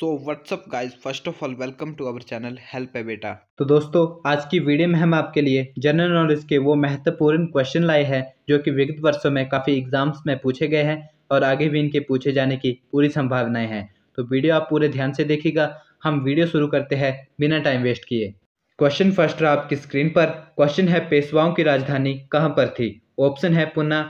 so WhatsApp guys first of all welcome to our channel help है बेटा तो दोस्तों आज की वीडियो में हम आपके लिए जनरल नॉलेज के वो महत्वपूर्ण क्वेश्चन लाए हैं जो कि विगत वर्षों में काफ़ी एग्जाम्स में पूछे गए हैं और आगे भी इनके पूछे जाने की पूरी संभावनाएं हैं तो वीडियो आप पूरे ध्यान से देखिएगा हम वीडियो शुरू करते हैं बिना टाइम वेस्ट किए क्वेश्चन फर्स्ट रहा आपकी स्क्रीन पर क्वेश्चन है पेशवाओं की राजधानी कहाँ पर थी ऑप्शन है पुना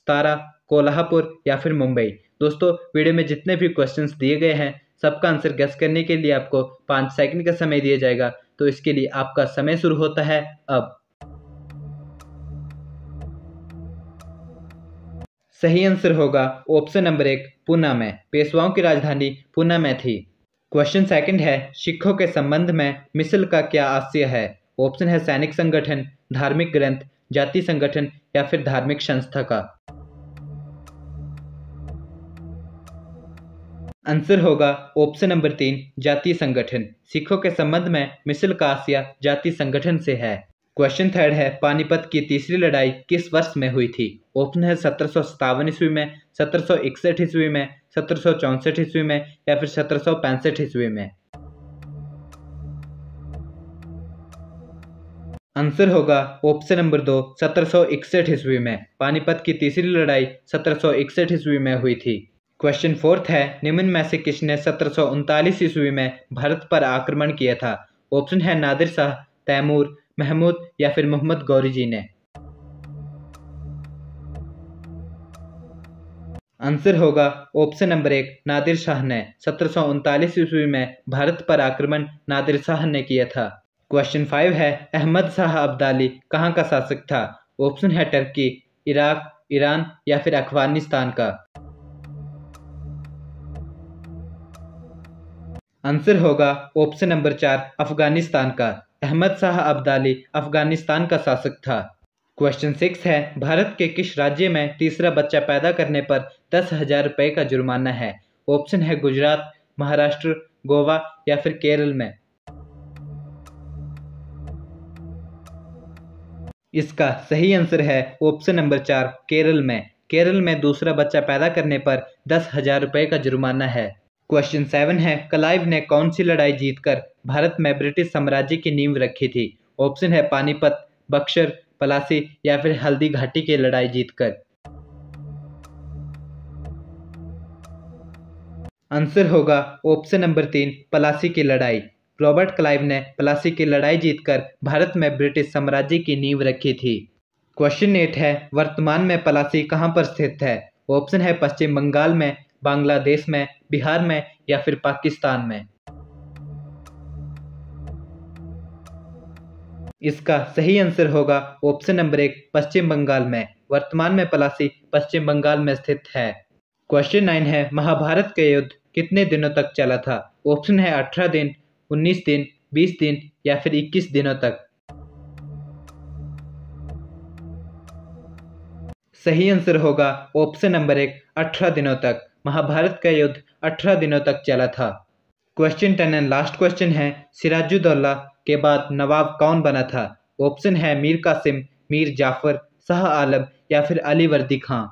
सतारा कोल्हापुर या फिर मुंबई दोस्तों वीडियो में जितने भी क्वेश्चंस दिए गए हैं सबका आंसर गैस करने के लिए आपको पाँच सेकंड का समय दिया जाएगा तो इसके लिए आपका समय शुरू होता है अब सही आंसर होगा ऑप्शन नंबर एक पूना में पेशवाओं की राजधानी पूना में थी क्वेश्चन सेकंड है सिखों के संबंध में मिसल का क्या आशय है ऑप्शन है सैनिक संगठन धार्मिक ग्रंथ जाति संगठन या फिर धार्मिक संस्था का आंसर होगा ऑप्शन नंबर तीन जातीय संगठन सिखों के संबंध में मिसल कासिया जातीय संगठन से है क्वेश्चन थर्ड है पानीपत की तीसरी लड़ाई किस वर्ष में हुई थी ऑप्शन है सत्रह सौ ईस्वी में सत्रह सौ इकसठ ईस्वी में सत्रह सौ ईस्वी में या फिर सत्रह सौ पैंसठ ईस्वी में आंसर होगा ऑप्शन नंबर दो सत्रह सौ इकसठ ईस्वी में पानीपत की तीसरी लड़ाई सत्रह सौ इकसठ ईस्वी में हुई थी क्वेश्चन फोर्थ है निम्न में से किसने सत्रह ईस्वी में भारत पर आक्रमण किया था ऑप्शन है नादिर शाह तैमूर महमूद या फिर मोहम्मद गौरी जी ने आंसर होगा ऑप्शन नंबर एक नादिर शाह ने सत्रह ईस्वी में भारत पर आक्रमण नादिर शाह ने किया था क्वेश्चन फाइव है अहमद शाह अब्दाली कहाँ का शासक था ऑप्शन है टर्की इराक ईरान या फिर अफगानिस्तान का आंसर होगा ऑप्शन नंबर चार अफगानिस्तान का अहमद शाह अब्दाली अफगानिस्तान का शासक था क्वेश्चन सिक्स है भारत के किस राज्य में तीसरा बच्चा पैदा करने पर दस हजार रुपये का जुर्माना है ऑप्शन है गुजरात महाराष्ट्र गोवा या फिर केरल में इसका सही आंसर है ऑप्शन नंबर चार केरल में केरल में दूसरा बच्चा पैदा करने पर दस हजार रुपये का जुर्माना है क्वेश्चन सेवन है कलाइव ने कौन सी लड़ाई जीतकर भारत में ब्रिटिश साम्राज्य की नींव रखी थी ऑप्शन है पानीपत बक्सर पलासी या फिर हल्दी घाटी की लड़ाई जीतकर आंसर होगा ऑप्शन नंबर तीन पलासी की लड़ाई रॉबर्ट क्लाइव ने पलासी की लड़ाई जीतकर भारत में ब्रिटिश साम्राज्य की नींव रखी थी क्वेश्चन एट है वर्तमान में पलासी कहाँ पर स्थित है ऑप्शन है पश्चिम बंगाल में बांग्लादेश में बिहार में या फिर पाकिस्तान में इसका सही आंसर होगा ऑप्शन नंबर एक पश्चिम बंगाल में वर्तमान में पलासी पश्चिम बंगाल में स्थित है क्वेश्चन नाइन है महाभारत का युद्ध कितने दिनों तक चला था ऑप्शन है अठारह दिन उन्नीस दिन बीस दिन या फिर इक्कीस दिनों तक सही आंसर होगा ऑप्शन नंबर एक अठारह दिनों तक महाभारत का युद्ध अठारह दिनों तक चला था question ten and last question है सिराजुद्दौला के बाद नवाब कौन बना था ऑप्शन है मीर कासिम मीर जाफर शाह आलम या फिर अली वर्दी खां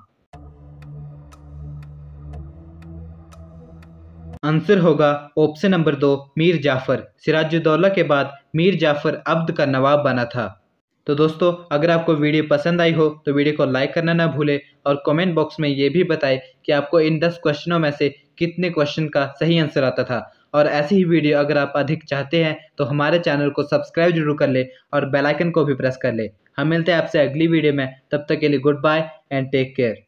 आंसर होगा ऑप्शन नंबर दो मीर जाफर सिराजुद्दौला के बाद मीर जाफर अब्द का नवाब बना था तो दोस्तों अगर आपको वीडियो पसंद आई हो तो वीडियो को लाइक करना ना भूलें और कमेंट बॉक्स में ये भी बताएं कि आपको इन दस क्वेश्चनों में से कितने क्वेश्चन का सही आंसर आता था और ऐसी ही वीडियो अगर आप अधिक चाहते हैं तो हमारे चैनल को सब्सक्राइब जरूर कर ले और बेलाइकन को भी प्रेस कर ले हम मिलते हैं आपसे अगली वीडियो में तब तक के लिए good bye and take care